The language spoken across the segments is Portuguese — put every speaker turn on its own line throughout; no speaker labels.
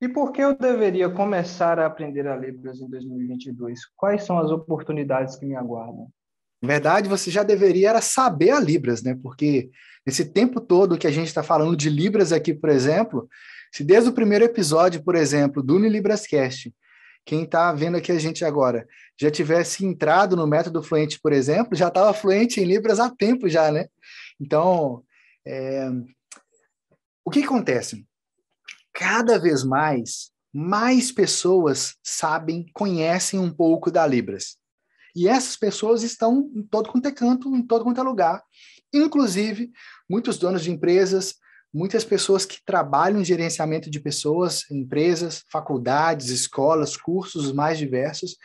E por que eu deveria começar a aprender a Libras em 2022? Quais são as oportunidades que me aguardam? Na verdade, você já deveria era saber a Libras, né? Porque esse tempo todo que a gente está falando de Libras aqui, por exemplo, se desde o primeiro episódio, por exemplo, do Unilibrascast, quem está vendo aqui a gente agora, já tivesse entrado no método fluente, por exemplo, já estava fluente em Libras há tempo já, né? Então, é... o que acontece? cada vez mais, mais pessoas sabem, conhecem um pouco da Libras. E essas pessoas estão em todo quanto é canto, em todo quanto é lugar. Inclusive, muitos donos de empresas, muitas pessoas que trabalham em gerenciamento de pessoas, empresas, faculdades, escolas, cursos mais diversos.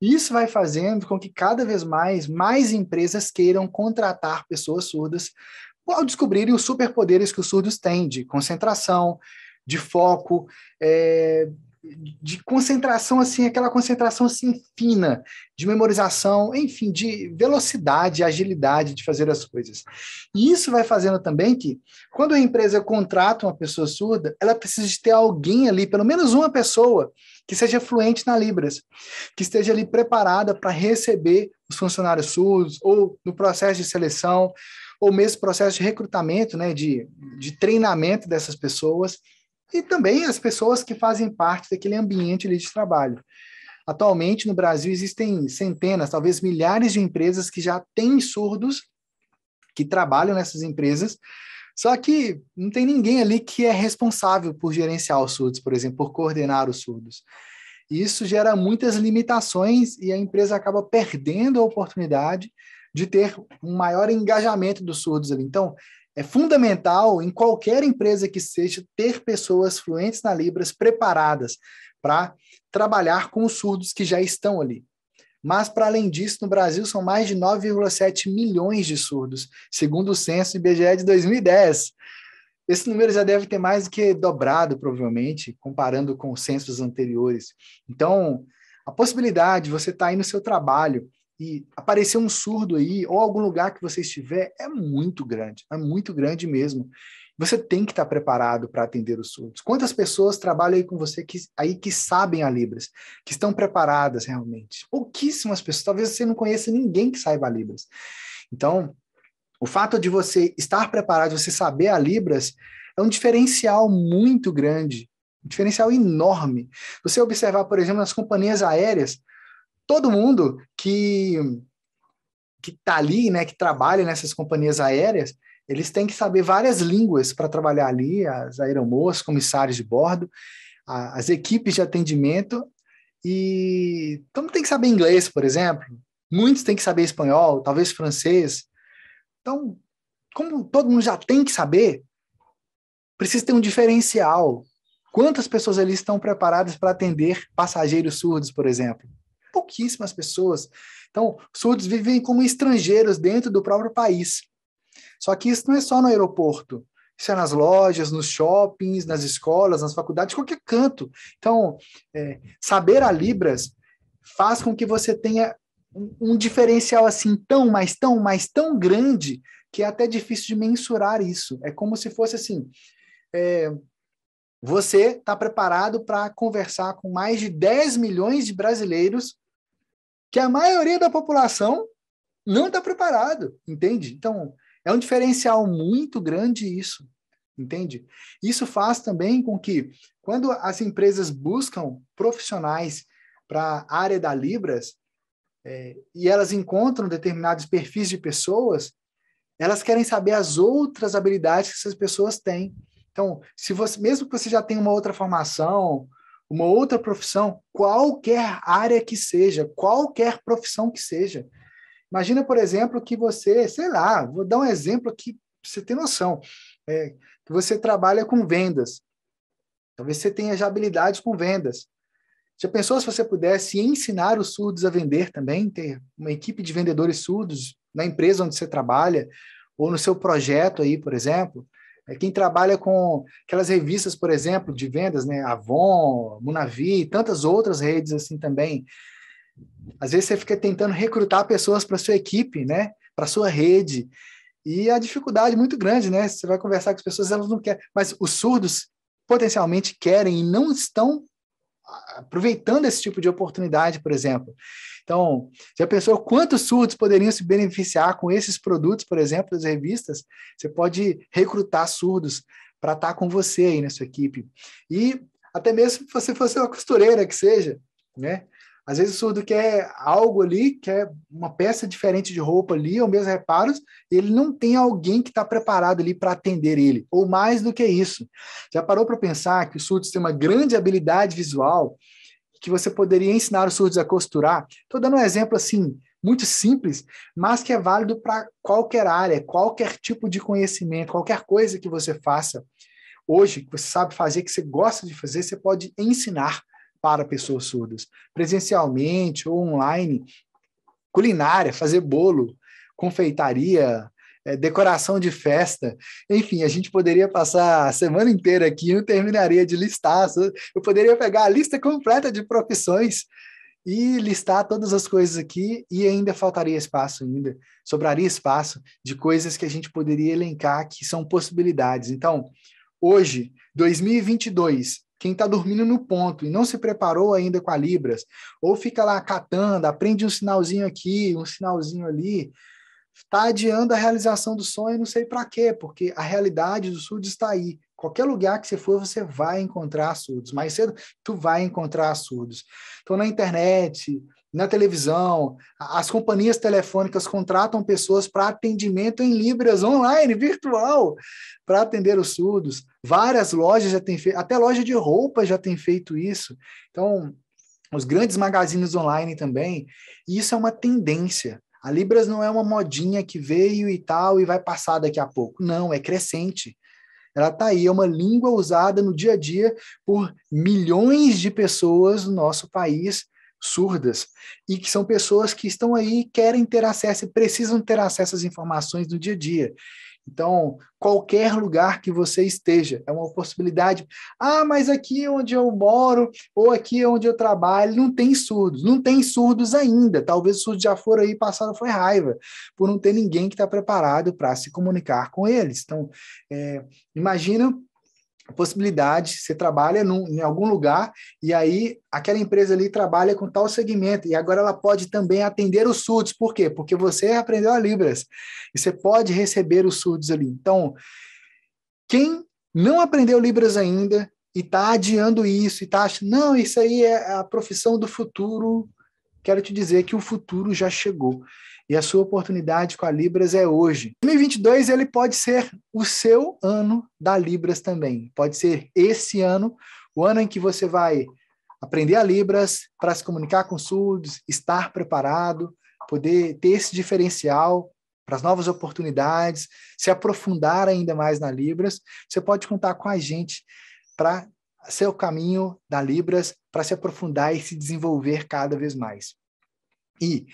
Isso vai fazendo com que cada vez mais, mais empresas queiram contratar pessoas surdas ao descobrirem os superpoderes que os surdos têm de concentração, de foco, é, de concentração, assim, aquela concentração assim, fina, de memorização, enfim, de velocidade, agilidade de fazer as coisas. E isso vai fazendo também que, quando a empresa contrata uma pessoa surda, ela precisa de ter alguém ali, pelo menos uma pessoa, que seja fluente na Libras, que esteja ali preparada para receber os funcionários surdos, ou no processo de seleção, ou mesmo processo de recrutamento, né, de, de treinamento dessas pessoas e também as pessoas que fazem parte daquele ambiente ali de trabalho. Atualmente, no Brasil, existem centenas, talvez milhares de empresas que já têm surdos que trabalham nessas empresas, só que não tem ninguém ali que é responsável por gerenciar os surdos, por exemplo, por coordenar os surdos. Isso gera muitas limitações e a empresa acaba perdendo a oportunidade de ter um maior engajamento dos surdos ali. Então, é fundamental em qualquer empresa que seja ter pessoas fluentes na Libras preparadas para trabalhar com os surdos que já estão ali. Mas, para além disso, no Brasil são mais de 9,7 milhões de surdos, segundo o censo IBGE de 2010. Esse número já deve ter mais do que dobrado, provavelmente, comparando com os censos anteriores. Então, a possibilidade de você estar tá aí no seu trabalho e aparecer um surdo aí, ou algum lugar que você estiver, é muito grande, é muito grande mesmo. Você tem que estar preparado para atender os surdos. Quantas pessoas trabalham aí com você que, aí que sabem a Libras, que estão preparadas realmente? Pouquíssimas pessoas, talvez você não conheça ninguém que saiba a Libras. Então, o fato de você estar preparado, você saber a Libras, é um diferencial muito grande, um diferencial enorme. Você observar, por exemplo, nas companhias aéreas, todo mundo que que está ali, né, que trabalha nessas companhias aéreas, eles têm que saber várias línguas para trabalhar ali, as aeromoças, comissários de bordo, a, as equipes de atendimento, e então tem que saber inglês, por exemplo, muitos têm que saber espanhol, talvez francês. Então, como todo mundo já tem que saber, precisa ter um diferencial. Quantas pessoas ali estão preparadas para atender passageiros surdos, por exemplo? pouquíssimas pessoas. Então, surdos vivem como estrangeiros dentro do próprio país. Só que isso não é só no aeroporto. Isso é nas lojas, nos shoppings, nas escolas, nas faculdades, qualquer canto. Então, é, saber a Libras faz com que você tenha um, um diferencial assim tão, mas tão, mas tão grande que é até difícil de mensurar isso. É como se fosse assim: é, você está preparado para conversar com mais de 10 milhões de brasileiros que a maioria da população não está preparado, entende? Então, é um diferencial muito grande isso, entende? Isso faz também com que, quando as empresas buscam profissionais para a área da Libras, é, e elas encontram determinados perfis de pessoas, elas querem saber as outras habilidades que essas pessoas têm. Então, se você, mesmo que você já tenha uma outra formação, uma outra profissão, qualquer área que seja, qualquer profissão que seja. Imagina, por exemplo, que você, sei lá, vou dar um exemplo aqui para você ter noção, é, que você trabalha com vendas. Talvez você tenha já habilidades com vendas. Já pensou se você pudesse ensinar os surdos a vender também, ter uma equipe de vendedores surdos na empresa onde você trabalha, ou no seu projeto aí, por exemplo? É quem trabalha com aquelas revistas, por exemplo, de vendas, né? Avon, Munavi e tantas outras redes assim também. Às vezes você fica tentando recrutar pessoas para sua equipe, né? Para sua rede. E a dificuldade é muito grande, né? Você vai conversar com as pessoas, elas não querem. Mas os surdos potencialmente querem e não estão aproveitando esse tipo de oportunidade, por exemplo. Então, já pensou quantos surdos poderiam se beneficiar com esses produtos, por exemplo, das revistas? Você pode recrutar surdos para estar tá com você aí na sua equipe. E até mesmo se você fosse uma costureira que seja, né? Às vezes o surdo quer algo ali, quer uma peça diferente de roupa ali, ou mesmo reparos, e ele não tem alguém que está preparado ali para atender ele, ou mais do que isso. Já parou para pensar que os surdos têm uma grande habilidade visual, que você poderia ensinar os surdos a costurar? Estou dando um exemplo assim, muito simples, mas que é válido para qualquer área, qualquer tipo de conhecimento, qualquer coisa que você faça hoje, que você sabe fazer, que você gosta de fazer, você pode ensinar para pessoas surdas, presencialmente ou online, culinária, fazer bolo, confeitaria, é, decoração de festa, enfim, a gente poderia passar a semana inteira aqui e não terminaria de listar. Eu poderia pegar a lista completa de profissões e listar todas as coisas aqui e ainda faltaria espaço ainda, sobraria espaço de coisas que a gente poderia elencar que são possibilidades. Então, hoje, 2022, quem está dormindo no ponto e não se preparou ainda com a Libras, ou fica lá catando, aprende um sinalzinho aqui, um sinalzinho ali, está adiando a realização do sonho, não sei para quê, porque a realidade do surdo está aí. Qualquer lugar que você for, você vai encontrar surdos. Mais cedo, tu vai encontrar surdos. Então, na internet, na televisão, as companhias telefônicas contratam pessoas para atendimento em Libras online, virtual, para atender os surdos. Várias lojas já têm feito, até loja de roupa já tem feito isso. Então, os grandes magazines online também, e isso é uma tendência. A Libras não é uma modinha que veio e tal e vai passar daqui a pouco. Não, é crescente. Ela está aí, é uma língua usada no dia a dia por milhões de pessoas no nosso país surdas e que são pessoas que estão aí, querem ter acesso e precisam ter acesso às informações do dia a dia. Então, qualquer lugar que você esteja é uma possibilidade. Ah, mas aqui onde eu moro ou aqui onde eu trabalho não tem surdos, não tem surdos ainda. Talvez os surdos já foram aí passaram foi raiva por não ter ninguém que está preparado para se comunicar com eles. Então, é, imagina possibilidade, você trabalha num, em algum lugar e aí aquela empresa ali trabalha com tal segmento e agora ela pode também atender os surdos. Por quê? Porque você aprendeu a Libras e você pode receber os surdos ali. Então, quem não aprendeu Libras ainda e está adiando isso e está achando, não, isso aí é a profissão do futuro, quero te dizer que o futuro já chegou e a sua oportunidade com a Libras é hoje. 2022 ele pode ser o seu ano da Libras também. Pode ser esse ano, o ano em que você vai aprender a Libras para se comunicar com surdos, estar preparado, poder ter esse diferencial para as novas oportunidades, se aprofundar ainda mais na Libras. Você pode contar com a gente para seu caminho da Libras para se aprofundar e se desenvolver cada vez mais. E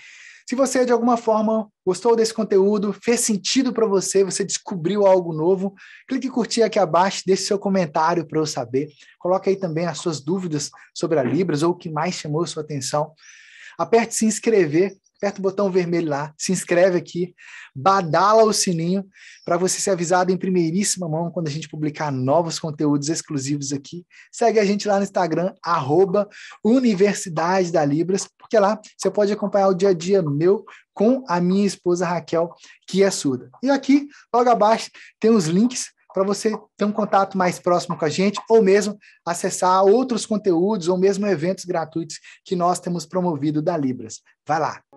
se você de alguma forma gostou desse conteúdo, fez sentido para você, você descobriu algo novo, clique em curtir aqui abaixo, deixe seu comentário para eu saber. Coloque aí também as suas dúvidas sobre a Libras ou o que mais chamou sua atenção. Aperte se inscrever aperta o botão vermelho lá, se inscreve aqui, badala o sininho para você ser avisado em primeiríssima mão quando a gente publicar novos conteúdos exclusivos aqui. Segue a gente lá no Instagram, arroba Universidade da Libras, porque lá você pode acompanhar o dia a dia meu com a minha esposa Raquel, que é surda. E aqui, logo abaixo, tem os links para você ter um contato mais próximo com a gente, ou mesmo acessar outros conteúdos, ou mesmo eventos gratuitos que nós temos promovido da Libras. Vai lá,